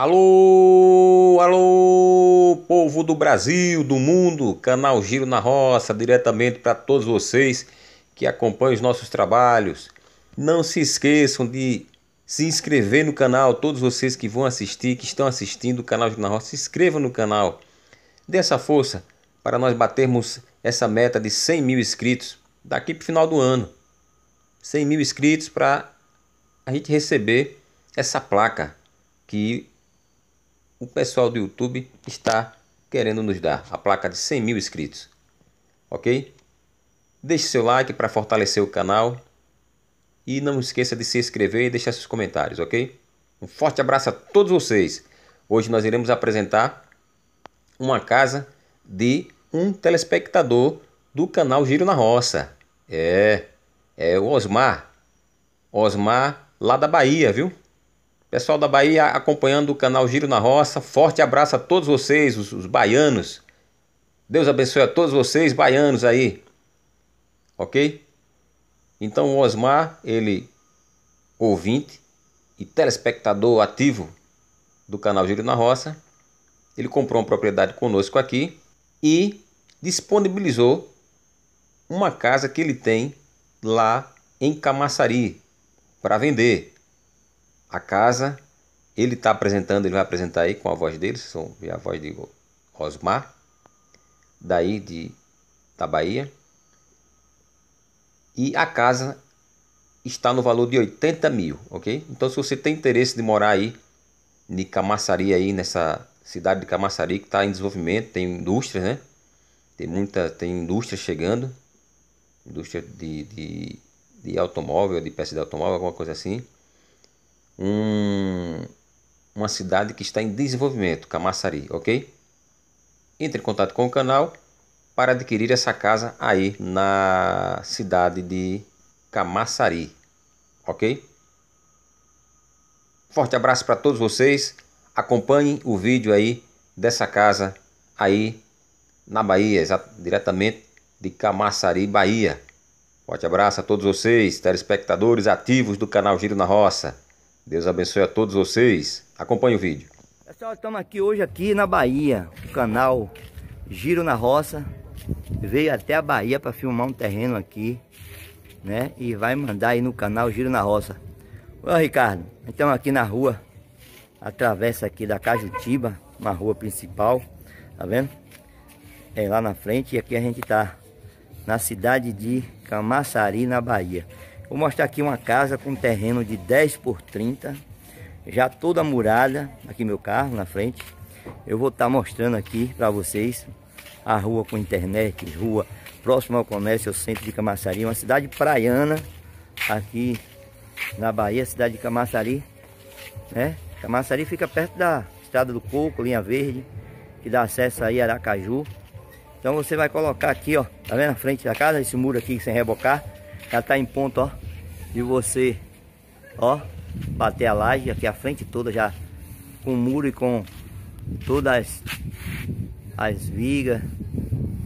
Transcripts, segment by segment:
Alô, alô, povo do Brasil, do mundo, canal Giro na Roça, diretamente para todos vocês que acompanham os nossos trabalhos. Não se esqueçam de se inscrever no canal, todos vocês que vão assistir, que estão assistindo o canal Giro na Roça, se inscrevam no canal. Dê essa força para nós batermos essa meta de 100 mil inscritos daqui para o final do ano. 100 mil inscritos para a gente receber essa placa que o pessoal do YouTube está querendo nos dar, a placa de 100 mil inscritos, ok? Deixe seu like para fortalecer o canal e não esqueça de se inscrever e deixar seus comentários, ok? Um forte abraço a todos vocês! Hoje nós iremos apresentar uma casa de um telespectador do canal Giro na Roça. É, é o Osmar. Osmar lá da Bahia, viu? Pessoal da Bahia acompanhando o canal Giro na Roça, forte abraço a todos vocês, os, os baianos. Deus abençoe a todos vocês, baianos aí. Ok? Então o Osmar, ele ouvinte e telespectador ativo do canal Giro na Roça, ele comprou uma propriedade conosco aqui e disponibilizou uma casa que ele tem lá em Camaçari para vender a casa. Ele está apresentando, ele vai apresentar aí com a voz dele, a voz de Osmar, daí de, da Bahia. E a casa está no valor de 80 mil, ok? Então, se você tem interesse de morar aí, em Camaçari, aí, nessa cidade de Camaçari, que está em desenvolvimento, tem indústria né? Tem muita, tem indústria chegando, indústria de, de, de automóvel, de peça de automóvel, alguma coisa assim um, uma cidade que está em desenvolvimento, Camaçari, ok? Entre em contato com o canal para adquirir essa casa aí na cidade de Camaçari, ok? Forte abraço para todos vocês. Acompanhem o vídeo aí dessa casa aí na Bahia, diretamente de Camaçari, Bahia. Forte abraço a todos vocês, telespectadores ativos do canal Giro na Roça. Deus abençoe a todos vocês. Acompanhe o vídeo. Pessoal, é estamos aqui hoje aqui na Bahia, o canal Giro na Roça. Veio até a Bahia para filmar um terreno aqui, né? E vai mandar aí no canal Giro na Roça. Ô Ricardo, estamos aqui na rua, atravessa aqui da Cajutiba, uma rua principal, tá vendo? É lá na frente e aqui a gente tá na cidade de Camaçari, na Bahia. Vou mostrar aqui uma casa com terreno de 10 por 30, já toda murada, aqui meu carro na frente. Eu vou estar tá mostrando aqui para vocês a rua com internet, rua próxima ao comércio, ao centro de Camaçari, uma cidade praiana aqui na Bahia, cidade de Camaçari, né? Camaçari fica perto da Estrada do Coco, Linha Verde, que dá acesso aí a Aracaju. Então você vai colocar aqui, ó, tá vendo a frente da casa, esse muro aqui sem rebocar, ela tá em ponto, ó. E você, ó, bater a laje aqui a frente toda já com muro e com todas as, as vigas,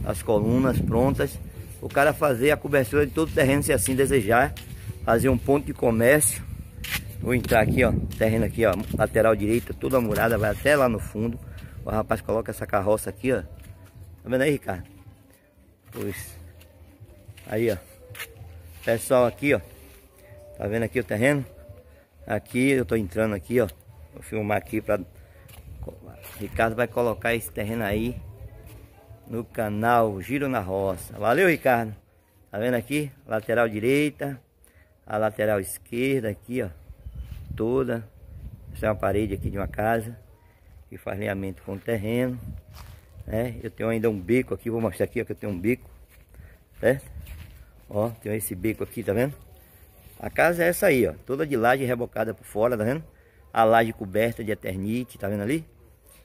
as colunas prontas. O cara fazer a cobertura de todo o terreno se assim desejar. Fazer um ponto de comércio. Vou entrar aqui, ó, terreno aqui, ó, lateral direita, toda murada, vai até lá no fundo. O rapaz coloca essa carroça aqui, ó. Tá vendo aí, Ricardo? Pois. Aí, ó. Pessoal, aqui, ó. Tá vendo aqui o terreno? Aqui, eu tô entrando aqui, ó. Vou filmar aqui pra... Ricardo vai colocar esse terreno aí no canal Giro na Roça. Valeu, Ricardo. Tá vendo aqui? Lateral direita, a lateral esquerda aqui, ó. Toda. Essa é uma parede aqui de uma casa que faz alinhamento com o terreno. Né? Eu tenho ainda um bico aqui, vou mostrar aqui ó, que eu tenho um bico, certo? Ó, tem esse beco aqui, tá vendo? A casa é essa aí, ó. Toda de laje rebocada por fora, tá vendo? A laje coberta de eternite, tá vendo ali?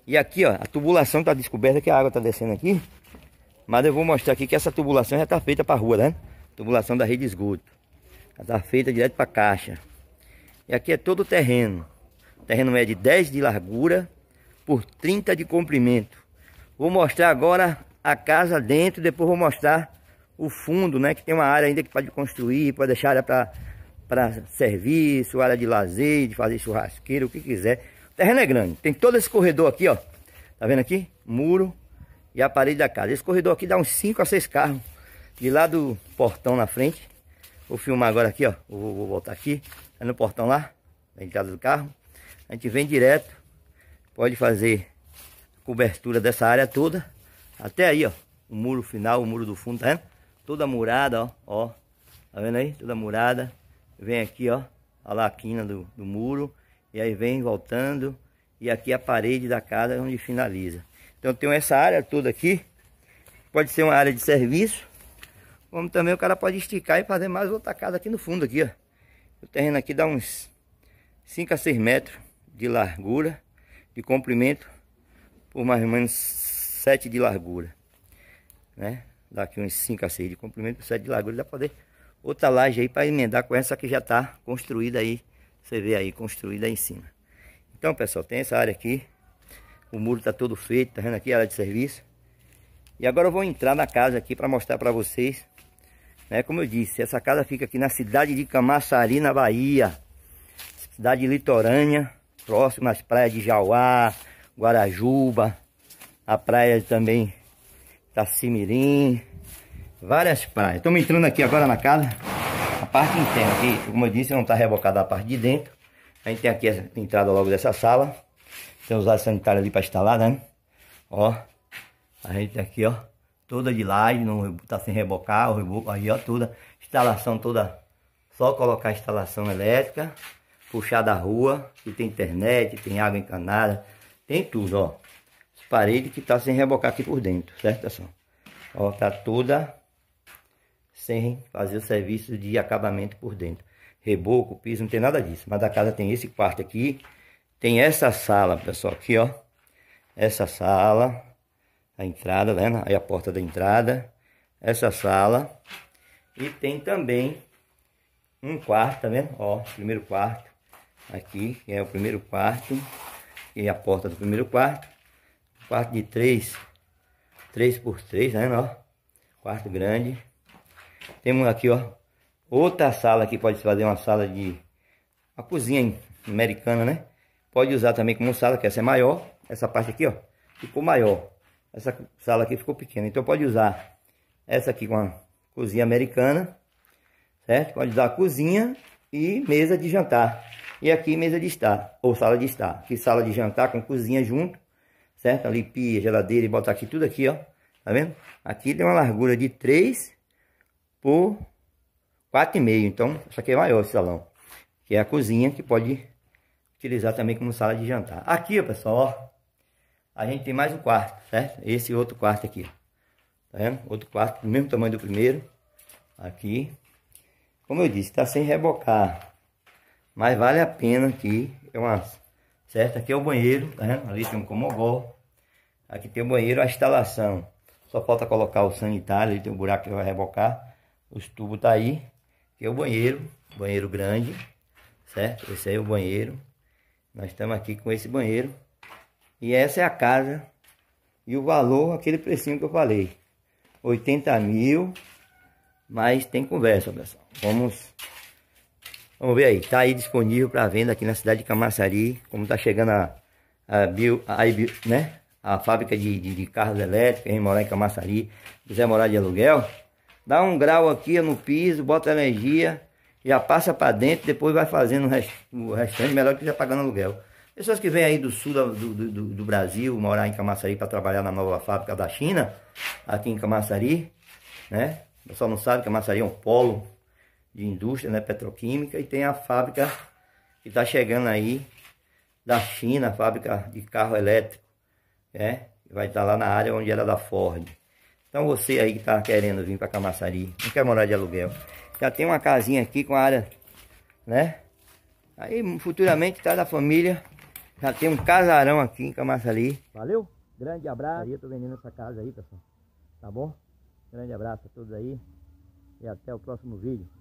E aqui, ó, a tubulação tá descoberta que a água tá descendo aqui. Mas eu vou mostrar aqui que essa tubulação já tá feita pra rua, né? Tubulação da rede de esgoto. Ela tá feita direto pra caixa. E aqui é todo o terreno. O terreno é de 10 de largura por 30 de comprimento. Vou mostrar agora a casa dentro, depois vou mostrar o fundo, né? Que tem uma área ainda que pode construir, pode deixar área para serviço, área de lazer, de fazer churrasqueira, o que quiser. O terreno é grande. Tem todo esse corredor aqui, ó. Tá vendo aqui? Muro e a parede da casa. Esse corredor aqui dá uns 5 a 6 carros. De lá do portão na frente. Vou filmar agora aqui, ó. Vou, vou voltar aqui. É no portão lá, na entrada do carro. A gente vem direto. Pode fazer cobertura dessa área toda. Até aí, ó. O muro final, o muro do fundo, tá vendo? toda murada, ó, ó. Tá vendo aí? Toda murada. Vem aqui, ó, a laquina do, do muro. E aí vem voltando. E aqui a parede da casa é onde finaliza. Então tem essa área toda aqui. Pode ser uma área de serviço. Como também o cara pode esticar e fazer mais outra casa aqui no fundo, aqui, ó. O terreno aqui dá uns 5 a 6 metros de largura, de comprimento, por mais ou menos 7 de largura, né? daqui uns 5 a 6 de comprimento, precisa de largura, para poder outra laje aí para emendar com essa que já está construída aí, você vê aí, construída aí em cima. Então, pessoal, tem essa área aqui, o muro está todo feito, tá vendo aqui, área de serviço. E agora eu vou entrar na casa aqui para mostrar para vocês, né, como eu disse, essa casa fica aqui na cidade de Camaçari, na Bahia, cidade litorânea, próxima às praias de Jauá, Guarajuba, a praia também Tacimirim, várias praias. Estamos entrando aqui agora na casa, a parte interna, aqui. como eu disse, não está rebocada a parte de dentro. A gente tem aqui a entrada logo dessa sala. Tem os áreas sanitários ali para instalar, né? Ó, a gente tem tá aqui, ó, toda de laje, não tá sem rebocar, o reboco aí, ó, toda, instalação toda, só colocar a instalação elétrica, puxar da rua, que tem internet, tem água encanada, tem tudo, ó parede que tá sem rebocar aqui por dentro, certo, pessoal? Ó, tá toda sem fazer o serviço de acabamento por dentro. Reboco, piso, não tem nada disso. Mas da casa tem esse quarto aqui, tem essa sala, pessoal, aqui, ó. Essa sala, a entrada, né? Aí a porta da entrada, essa sala. E tem também um quarto, tá vendo? Ó, primeiro quarto aqui, que é o primeiro quarto. E a porta do primeiro quarto. Quarto de 3, 3 por 3, né, ó? Quarto grande. Temos aqui, ó, outra sala que pode se fazer uma sala de... a cozinha americana, né? Pode usar também como sala, que essa é maior. Essa parte aqui, ó, ficou maior. Essa sala aqui ficou pequena. Então pode usar essa aqui com a cozinha americana, certo? Pode usar cozinha e mesa de jantar. E aqui mesa de estar, ou sala de estar. Que sala de jantar com cozinha junto certo? Limpia, geladeira e botar aqui tudo aqui, ó. Tá vendo? Aqui tem uma largura de 3 por 4,5. Então, isso aqui é maior esse salão. Que é a cozinha que pode utilizar também como sala de jantar. Aqui, ó, pessoal, ó. A gente tem mais um quarto, certo? Esse outro quarto aqui. Tá vendo? Outro quarto do mesmo tamanho do primeiro. Aqui. Como eu disse, tá sem rebocar. Mas vale a pena aqui. É umas certo? Aqui é o banheiro, tá vendo? Ali tem um comogó. Aqui tem o banheiro, a instalação. Só falta colocar o sanitário, ali tem um buraco que vai rebocar. Os tubos tá aí. Aqui é o banheiro, banheiro grande, certo? Esse aí é o banheiro. Nós estamos aqui com esse banheiro. E essa é a casa. E o valor, aquele precinho que eu falei. 80 mil, mas tem conversa, pessoal. Vamos Vamos ver aí, tá aí disponível para venda aqui na cidade de Camaçari, como tá chegando a, a, bio, a, né? a fábrica de, de, de carros elétricos em morar em Camaçari, quiser morar de aluguel, dá um grau aqui no piso, bota energia, já passa para dentro, depois vai fazendo o, rest, o restante, melhor que já pagando aluguel. Pessoas que vêm aí do sul do, do, do, do Brasil morar em Camaçari para trabalhar na nova fábrica da China, aqui em Camaçari, né? O pessoal não sabe que Camaçari é um polo de indústria né, petroquímica e tem a fábrica que está chegando aí da China, fábrica de carro elétrico, né? Vai estar tá lá na área onde era da Ford. Então você aí que está querendo vir para Camaçari, não quer morar de aluguel, já tem uma casinha aqui com área, né? Aí futuramente tá da família, já tem um casarão aqui em Camaçari. Valeu, grande abraço. Eu tô vendendo essa casa aí, pessoal. Tá bom? Grande abraço a todos aí e até o próximo vídeo.